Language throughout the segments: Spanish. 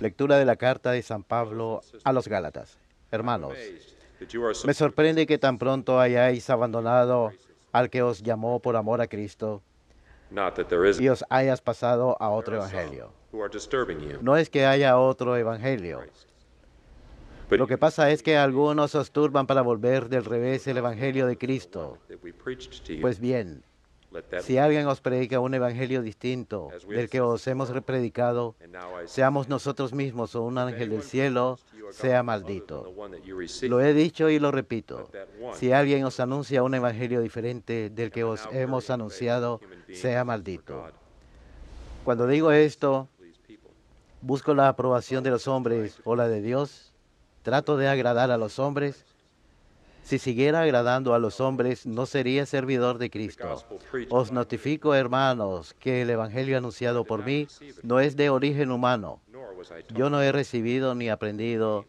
Lectura de la carta de San Pablo a los Gálatas. Hermanos, me sorprende que tan pronto hayáis abandonado al que os llamó por amor a Cristo y os hayas pasado a otro evangelio. No es que haya otro evangelio. Lo que pasa es que algunos os turban para volver del revés el evangelio de Cristo. Pues bien, si alguien os predica un evangelio distinto del que os hemos predicado, seamos nosotros mismos o un ángel del cielo, sea maldito. Lo he dicho y lo repito. Si alguien os anuncia un evangelio diferente del que os hemos anunciado, sea maldito. Cuando digo esto, busco la aprobación de los hombres o la de Dios, trato de agradar a los hombres si siguiera agradando a los hombres, no sería servidor de Cristo. Os notifico, hermanos, que el Evangelio anunciado por mí no es de origen humano. Yo no he recibido ni aprendido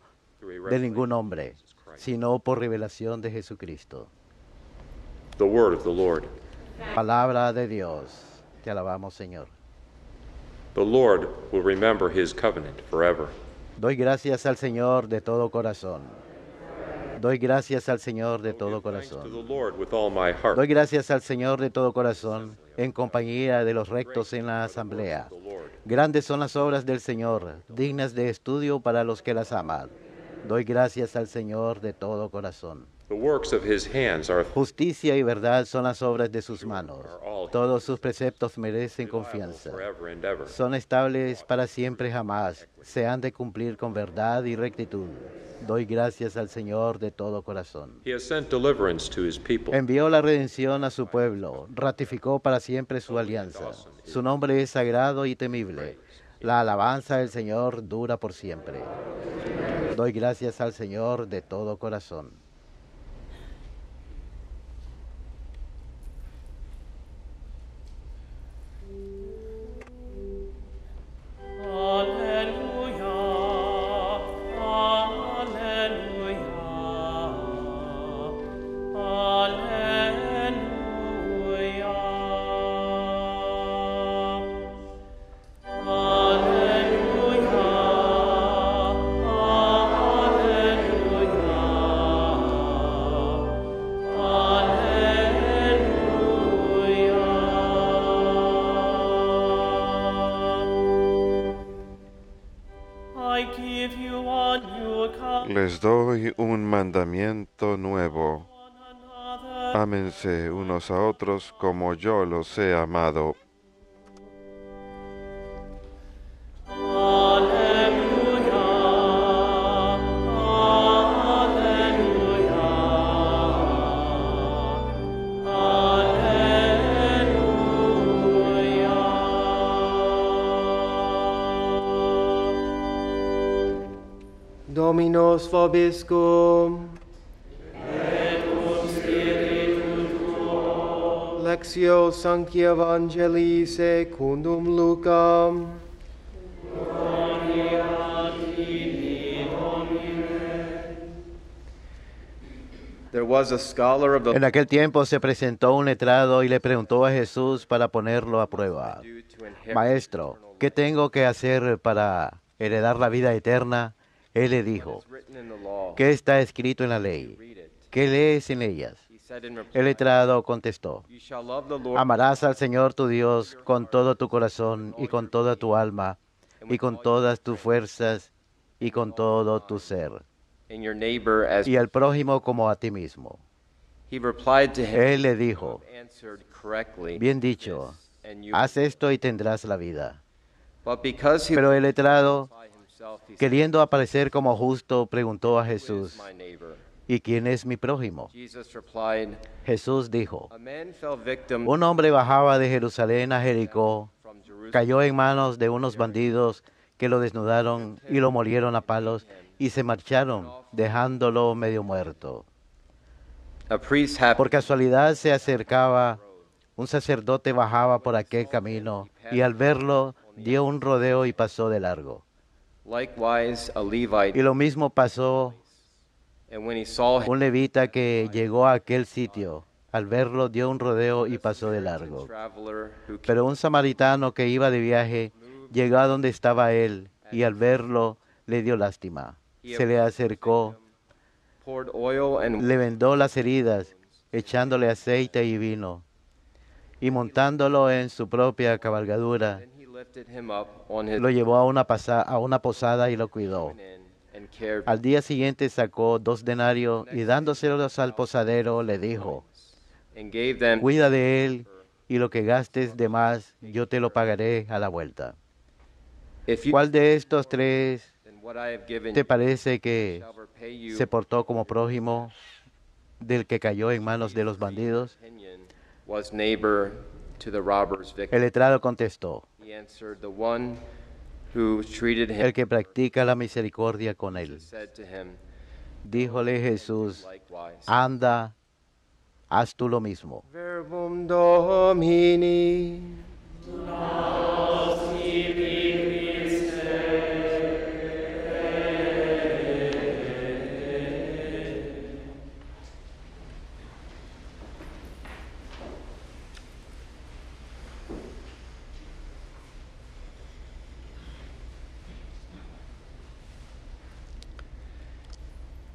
de ningún hombre, sino por revelación de Jesucristo. Palabra de Dios. Te alabamos, Señor. Doy gracias al Señor de todo corazón. Doy gracias al Señor de todo corazón. Doy gracias al Señor de todo corazón en compañía de los rectos en la asamblea. Grandes son las obras del Señor, dignas de estudio para los que las aman. Doy gracias al Señor de todo corazón. Justicia y verdad son las obras de sus manos. Todos sus preceptos merecen confianza. Son estables para siempre jamás. Se han de cumplir con verdad y rectitud. Doy gracias al Señor de todo corazón. Envió la redención a su pueblo. Ratificó para siempre su alianza. Su nombre es sagrado y temible. La alabanza del Señor dura por siempre. Doy gracias al Señor de todo corazón. mandamiento nuevo. Ámense unos a otros como yo los he amado. Lexio secundum En aquel tiempo se presentó un letrado y le preguntó a Jesús para ponerlo a prueba, Maestro, ¿qué tengo que hacer para heredar la vida eterna? Él le dijo, ¿qué está escrito en la ley? ¿Qué lees en ellas? El letrado contestó, amarás al Señor tu Dios con todo tu corazón y con toda tu alma y con todas tus fuerzas y con todo tu ser y al prójimo como a ti mismo. Él le dijo, bien dicho, haz esto y tendrás la vida. Pero el letrado Queriendo aparecer como justo, preguntó a Jesús, ¿y quién es mi prójimo? Jesús dijo, un hombre bajaba de Jerusalén a Jericó, cayó en manos de unos bandidos que lo desnudaron y lo molieron a palos y se marcharon, dejándolo medio muerto. Por casualidad se acercaba, un sacerdote bajaba por aquel camino y al verlo dio un rodeo y pasó de largo y lo mismo pasó un levita que llegó a aquel sitio. Al verlo dio un rodeo y pasó de largo. Pero un samaritano que iba de viaje llegó a donde estaba él y al verlo le dio lástima. Se le acercó, le vendó las heridas, echándole aceite y vino, y montándolo en su propia cabalgadura, lo llevó a una, a una posada y lo cuidó. Al día siguiente sacó dos denarios y dándoselos al posadero le dijo, cuida de él y lo que gastes de más yo te lo pagaré a la vuelta. ¿Cuál de estos tres te parece que se portó como prójimo del que cayó en manos de los bandidos? El letrado contestó, el que practica la misericordia con él. Díjole Jesús, anda, haz tú lo mismo.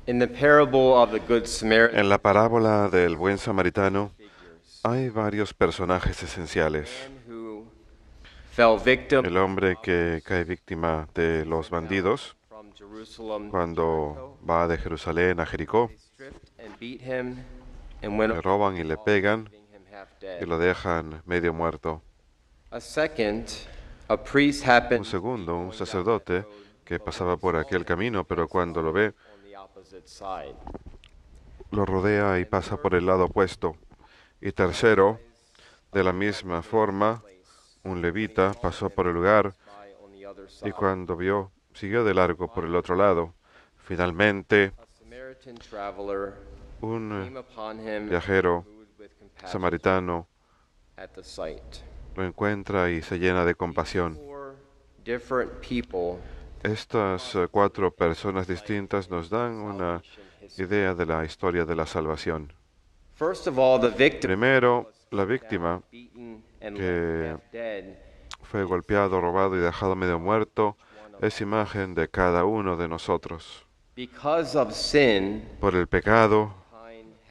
En la parábola del buen samaritano hay varios personajes esenciales. El hombre que cae víctima de los bandidos cuando va de Jerusalén a Jericó. Le roban y le pegan y lo dejan medio muerto. Un segundo, un sacerdote que pasaba por aquel camino, pero cuando lo ve, lo rodea y pasa por el lado opuesto. Y tercero, de la misma forma, un levita pasó por el lugar y cuando vio, siguió de largo por el otro lado. Finalmente, un viajero samaritano lo encuentra y se llena de compasión. Estas eh, cuatro personas distintas nos dan una idea de la historia de la salvación. Primero, la víctima que fue golpeado, robado y dejado medio muerto es imagen de cada uno de nosotros. Por el pecado,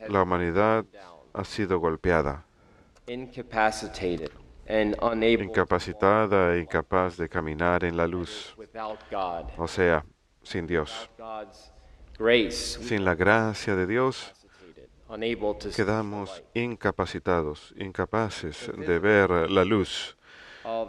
la humanidad ha sido golpeada, incapacitada e incapaz de caminar en la luz, o sea, sin Dios. Sin la gracia de Dios, quedamos incapacitados, incapaces de ver la luz.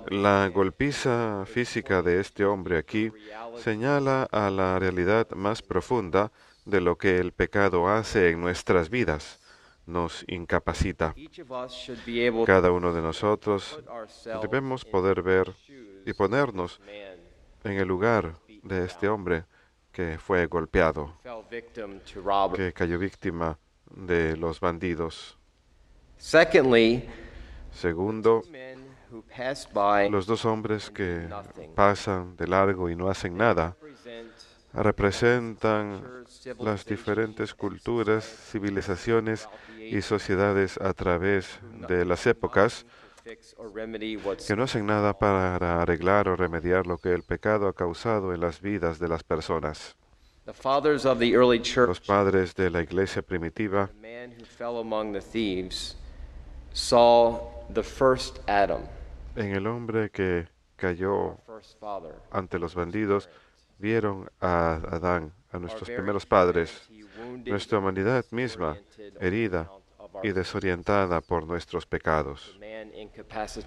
La golpiza física de este hombre aquí señala a la realidad más profunda de lo que el pecado hace en nuestras vidas nos incapacita. Cada uno de nosotros debemos poder ver y ponernos en el lugar de este hombre que fue golpeado, que cayó víctima de los bandidos. Segundo, los dos hombres que pasan de largo y no hacen nada representan las diferentes culturas, civilizaciones y sociedades a través de las épocas que no hacen nada para arreglar o remediar lo que el pecado ha causado en las vidas de las personas. Los padres de la iglesia primitiva en el hombre que cayó ante los bandidos vieron a Adán, a nuestros primeros padres, nuestra humanidad misma, herida y desorientada por nuestros pecados.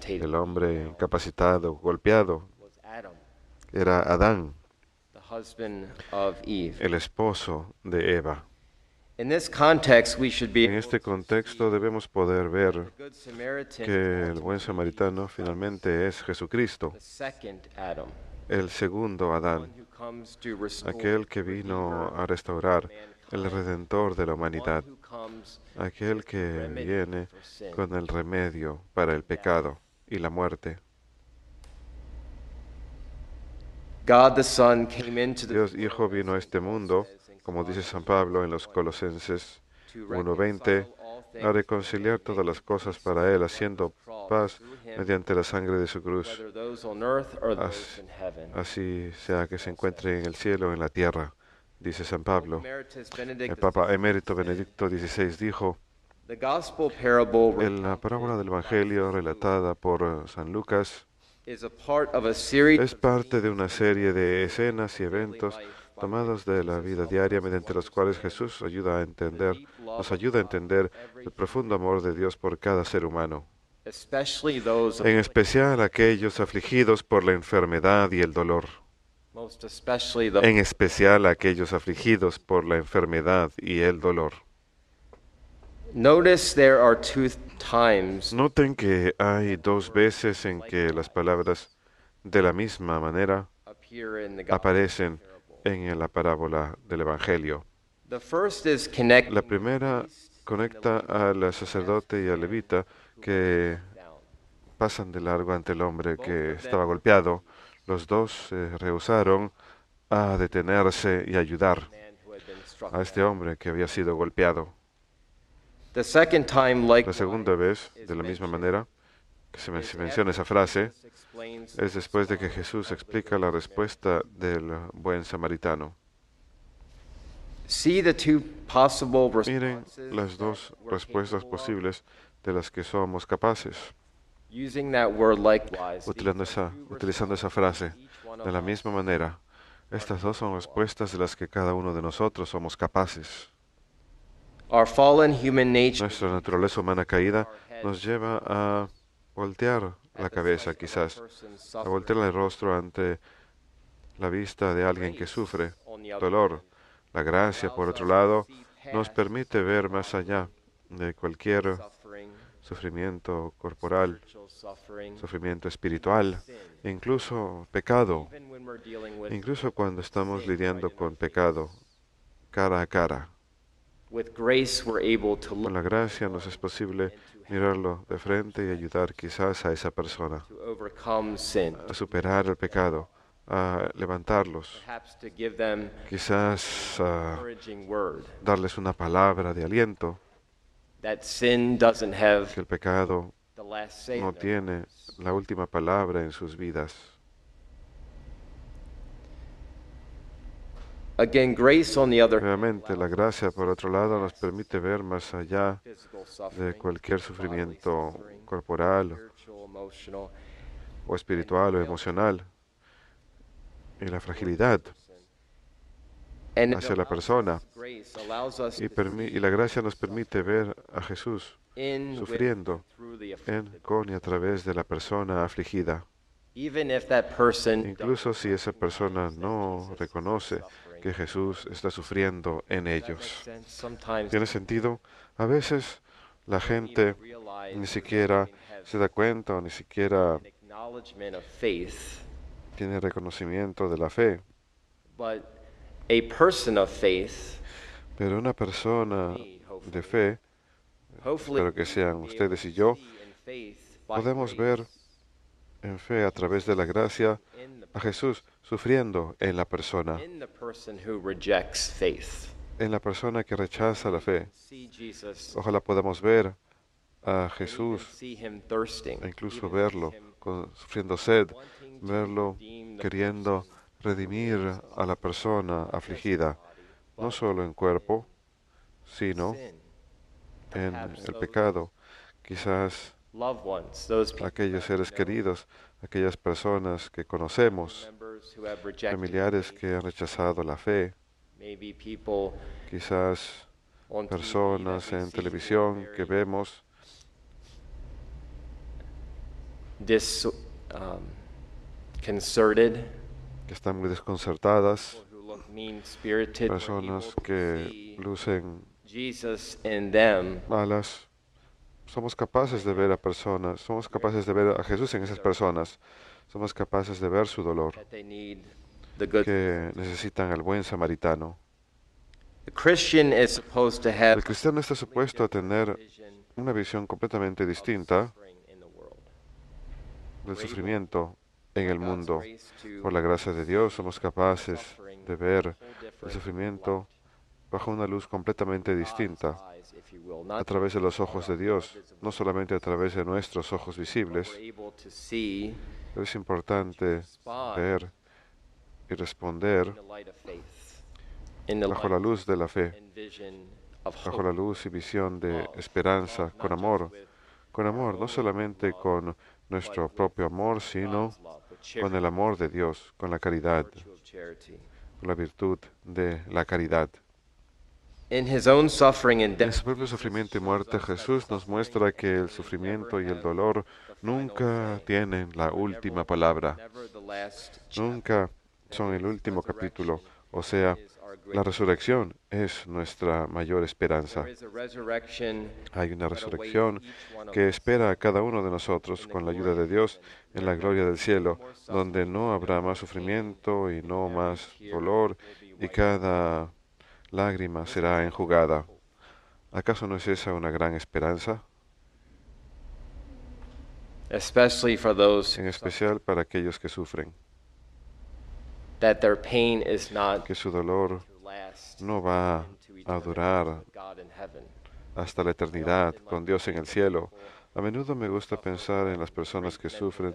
El hombre incapacitado, golpeado, era Adán, el esposo de Eva. En este contexto debemos poder ver que el buen samaritano finalmente es Jesucristo, el segundo Adán, aquel que vino a restaurar el redentor de la humanidad, aquel que viene con el remedio para el pecado y la muerte. Dios Hijo vino a este mundo, como dice San Pablo en los Colosenses 1.20, a reconciliar todas las cosas para Él, haciendo paz mediante la sangre de su cruz, así, sea que se encuentre en el cielo o en la tierra, dice San Pablo. El Papa Emérito Benedicto XVI dijo, en la parábola del Evangelio relatada por eh, San Lucas es parte de una serie de escenas y eventos tomados de la vida diaria mediante las cuales Jesús ayuda a entender, nos ayuda a entender el profundo amor de Dios por cada ser humano, en especial aquellos afligidos por la enfermedad y el dolor, en especial aquellos afligidos por la enfermedad y el dolor. Noten que hay dos veces en que las palabras de la misma manera aparecen en la parábola del Evangelio. La primera conecta al sacerdote y al levita que pasan de largo ante el hombre que estaba golpeado. Los dos se eh, rehusaron a detenerse y ayudar a este hombre que había sido golpeado. La segunda vez, de la misma manera, que se, menciona esa frase es después de que Jesús explica la respuesta del buen samaritano. Miren las dos respuestas posibles de las que somos capaces. utilizando esa frase, de la misma manera, estas dos son respuestas de las que cada uno de nosotros somos capaces. Nuestra naturaleza humana caída nos lleva a voltear la cabeza quizás, a voltear el rostro ante la vista de alguien que sufre dolor. La gracia, por otro lado, nos permite ver más allá de cualquier sufrimiento corporal, sufrimiento espiritual, incluso pecado, incluso cuando estamos lidiando con pecado cara a cara. Con la gracia nos es posible mirarlo de frente y ayudar quizás a esa persona a superar el pecado, a levantarlos, quizás ah, darles una palabra de aliento, que el pecado no tiene la última palabra en sus vidas. Realmente la gracia, por otro lado, nos permite ver más allá de cualquier sufrimiento corporal o espiritual o emocional y la fragilidad hacia la persona. Y, y, la gracia nos permite ver a Jesús sufriendo en, con y a través de la persona afligida. Incluso si esa persona no reconoce que Jesús está sufriendo en ellos. ¿Tiene sentido? A veces la gente ni siquiera se da cuenta o ni siquiera tiene reconocimiento de la fe. Pero una persona de fe, espero que sean ustedes y yo, podemos ver en fe a través de la gracia a Jesús sufriendo en la persona, en la persona que rechaza la fe. Ojalá podamos ver a Jesús, e incluso verlo sufriendo sed, verlo queriendo redimir a la persona afligida, no solo en cuerpo, sino en el pecado. Quizás aquellos seres queridos, aquellas personas que conocemos, familiares que han rechazado la fe, quizás personas en televisión que vemos um, que están muy desconcertadas, personas que lucen malas, somos capaces de ver a personas, somos capaces de ver a Jesús en esas personas, somos capaces de ver su dolor, que necesitan al buen samaritano. El cristiano está supuesto a tener una visión completamente distinta del sufrimiento en el mundo. Por la gracia de Dios somos capaces de ver el sufrimiento bajo una luz completamente distinta a través de los ojos de Dios, no solamente a través de nuestros ojos visibles, es importante ver y responder bajo la luz de la fe, bajo la luz y visión de oh, esperanza, con amor, con amor, no solamente con nuestro propio amor, sino con el amor de Dios, con la caridad, con la virtud de la caridad. En su propio sufrimiento y muerte, Jesús nos muestra que el sufrimiento y el dolor nunca tienen la última palabra, nunca son el último capítulo. O sea, la resurrección es nuestra mayor esperanza. Hay una resurrección que espera a cada uno de nosotros con la ayuda de Dios en la gloria del cielo, donde no habrá más sufrimiento y no más dolor y cada lágrima será enjugada. ¿Acaso no es esa una gran esperanza? Especially for those en especial para aquellos que sufren. That their pain que su dolor no va a durar hasta la eternidad con Dios en el cielo. A menudo me gusta pensar en las personas que sufren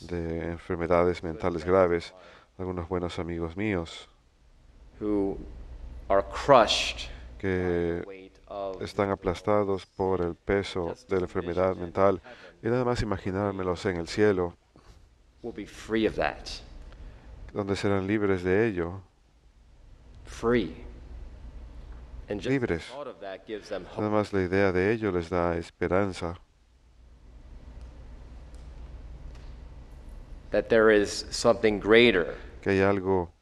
de enfermedades mentales graves, algunos buenos amigos míos que están aplastados por el peso de la enfermedad mental. Y nada más imaginármelos en el cielo, donde serán libres de ello. Libres. Nada más la idea de ello les da esperanza. Que hay algo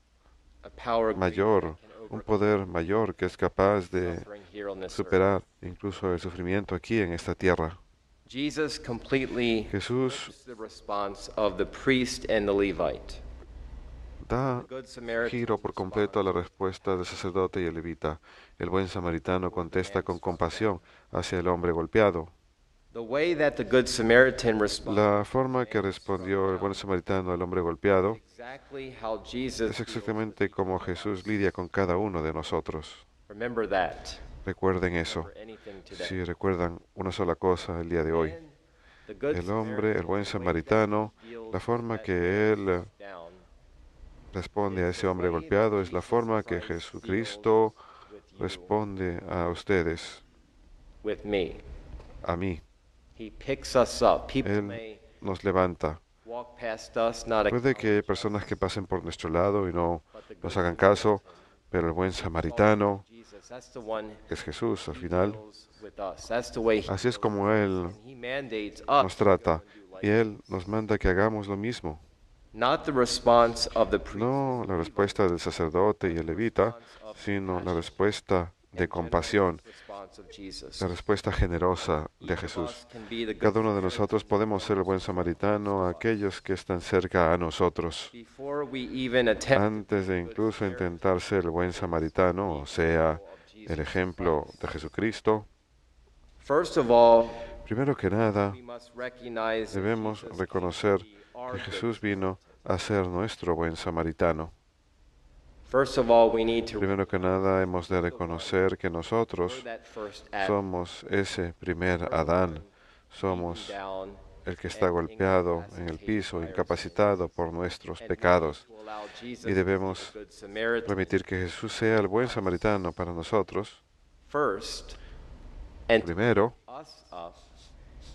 mayor un poder mayor que es capaz de superar incluso el sufrimiento aquí en esta tierra. Jesús da giro por completo a la respuesta del sacerdote y el levita. El buen samaritano contesta con compasión hacia el hombre golpeado. La forma que respondió el buen samaritano al hombre golpeado es exactamente como Jesús lidia con cada uno de nosotros. Recuerden eso. Si recuerdan una sola cosa el día de hoy, el hombre, el buen samaritano, la forma que él responde a ese hombre golpeado es la forma que Jesucristo responde a ustedes, a mí. Él nos levanta. Puede que personas que pasen por nuestro lado y no nos hagan caso, pero el buen samaritano, es Jesús al final, así es como Él nos trata y Él nos manda que hagamos lo mismo. No la respuesta del sacerdote y el levita, sino la respuesta de compasión, la respuesta generosa de Jesús. Cada uno de nosotros podemos ser el buen samaritano a aquellos que están cerca a nosotros. Antes de incluso intentar ser el buen samaritano, o sea, el ejemplo de Jesucristo, primero que nada, debemos reconocer que Jesús vino a ser nuestro buen samaritano. Primero que nada, hemos de reconocer que nosotros somos ese primer Adán, somos el que está golpeado en el piso, incapacitado por nuestros pecados. Y debemos permitir que Jesús sea el buen samaritano para nosotros, primero,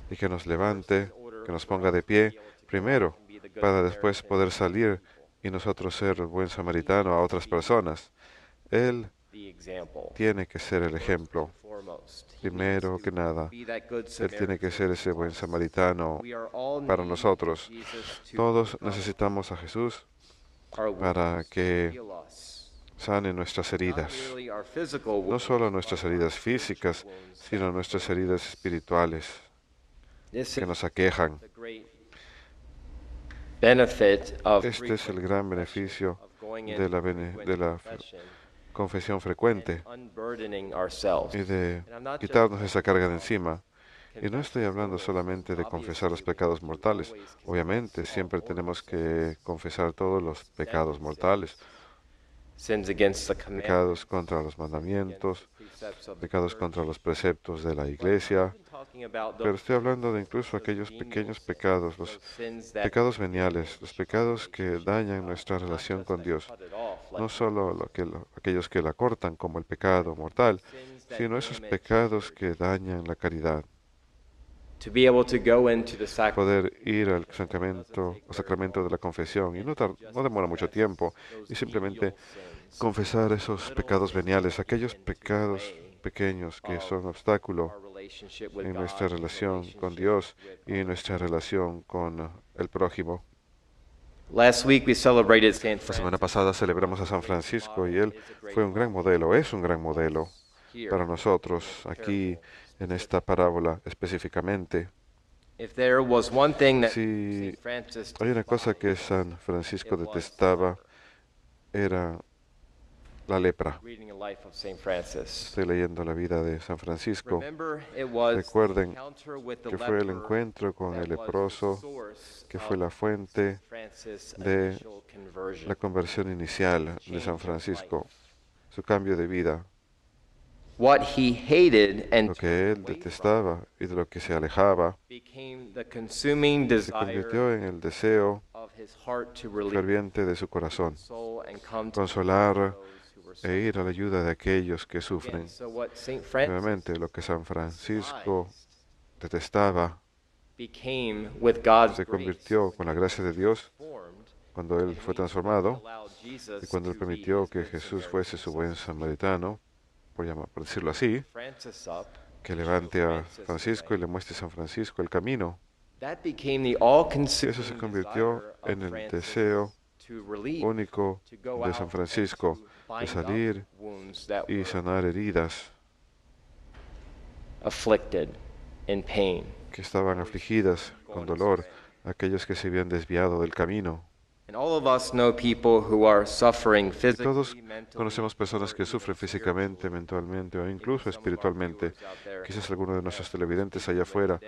y que nos levante, que nos ponga de pie, primero, para después poder salir y nosotros ser buen samaritano a otras personas. Él tiene que ser el ejemplo. Primero que nada, Él tiene que ser ese buen samaritano para nosotros. Todos necesitamos a Jesús para que sane nuestras heridas. No solo nuestras heridas físicas, sino nuestras heridas espirituales que nos aquejan. Este es el gran beneficio de la, confesión frecuente y de quitarnos esa carga de uh, encima. Y no estoy hablando solamente de confesar los pecados mortales. Obviamente, siempre tenemos que confesar todos los pecados mortales pecados contra los mandamientos, pecados contra los preceptos de la iglesia, pero estoy hablando de incluso aquellos pequeños pecados, los pecados veniales, los pecados que dañan nuestra relación con Dios, no solo aquellos que la cortan como el pecado mortal, sino esos pecados que dañan la caridad poder ir al sacramento, al sacramento de la confesión. Y no, no demora mucho tiempo. Y simplemente confesar esos pecados veniales, aquellos pecados pequeños que son obstáculo en nuestra relación con Dios y en nuestra relación con el prójimo. La semana pasada celebramos a San Francisco y él fue un gran modelo, es un gran modelo para nosotros aquí en esta parábola específicamente. Si hay una cosa que San Francisco detestaba, era la lepra. Estoy leyendo la vida de San Francisco. Recuerden que fue el encuentro con el leproso que fue la fuente de la conversión inicial de San Francisco, su cambio de vida lo que él detestaba y de lo que se alejaba se convirtió en el deseo ferviente de su corazón, consolar e ir a la ayuda de aquellos que sufren. Nuevamente, lo que San Francisco detestaba se convirtió con la gracia de Dios cuando él fue transformado y cuando él permitió que Jesús fuese su buen samaritano por, decirlo así, que levante a Francisco y le muestre a San Francisco el camino. Eso se convirtió en el deseo único de San Francisco, de salir y sanar heridas que estaban afligidas con dolor, aquellos que se habían desviado del camino. Todos conocemos personas que sufren físicamente, mentalmente o incluso espiritualmente. Quizás alguno de nuestros televidentes allá afuera,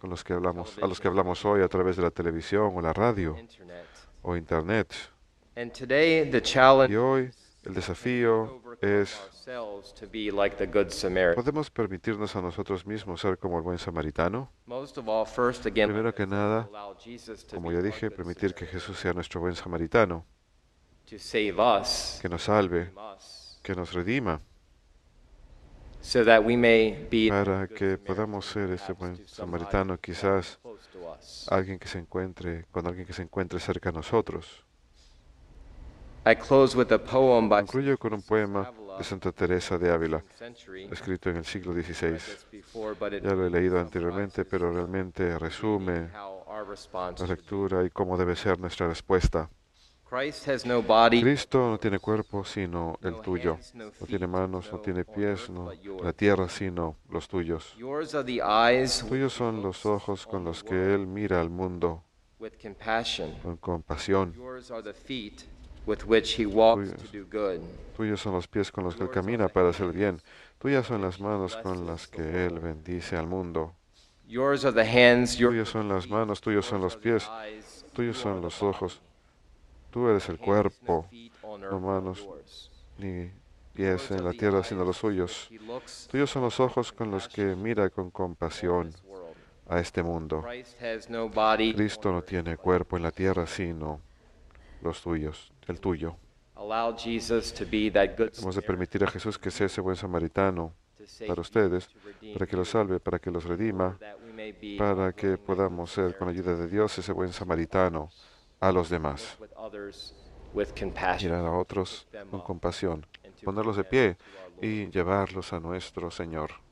con los que hablamos, a los que hablamos hoy a través de la televisión o la radio o internet. Y hoy el desafío es, podemos permitirnos a nosotros mismos ser como el buen samaritano. Primero que nada, como ya dije, permitir que Jesús sea nuestro buen samaritano, que nos salve, que nos redima, para que podamos ser ese buen samaritano, quizás alguien que se encuentre, con alguien que se encuentre cerca de nosotros. Concluyo con un poema de Santa Teresa de Ávila, escrito en el siglo XVI. Ya lo he leído anteriormente, pero realmente resume la lectura y cómo debe ser nuestra respuesta. Cristo no tiene cuerpo sino el tuyo. No tiene manos, no tiene pies, no la tierra sino los tuyos. Tuyos son los ojos con los que Él mira al mundo con compasión. Tuyos. son los pies con los que Él camina para hacer bien. Tuyas son las manos con las que Él bendice al mundo. Tuyos son las manos, tuyos son los pies, tuyos son los ojos. Tú eres el cuerpo, no manos ni pies en la tierra, sino los suyos. Tuyos son los ojos con los que mira con compasión a este mundo. Cristo no tiene cuerpo en la tierra, sino los tuyos, el tuyo. Hemos de permitir a Jesús que sea ese buen samaritano para ustedes, para que los salve, para que los redima, para que podamos ser, con la ayuda de Dios, ese buen samaritano a los demás. Mirar a otros con compasión, ponerlos de pie y llevarlos a nuestro Señor.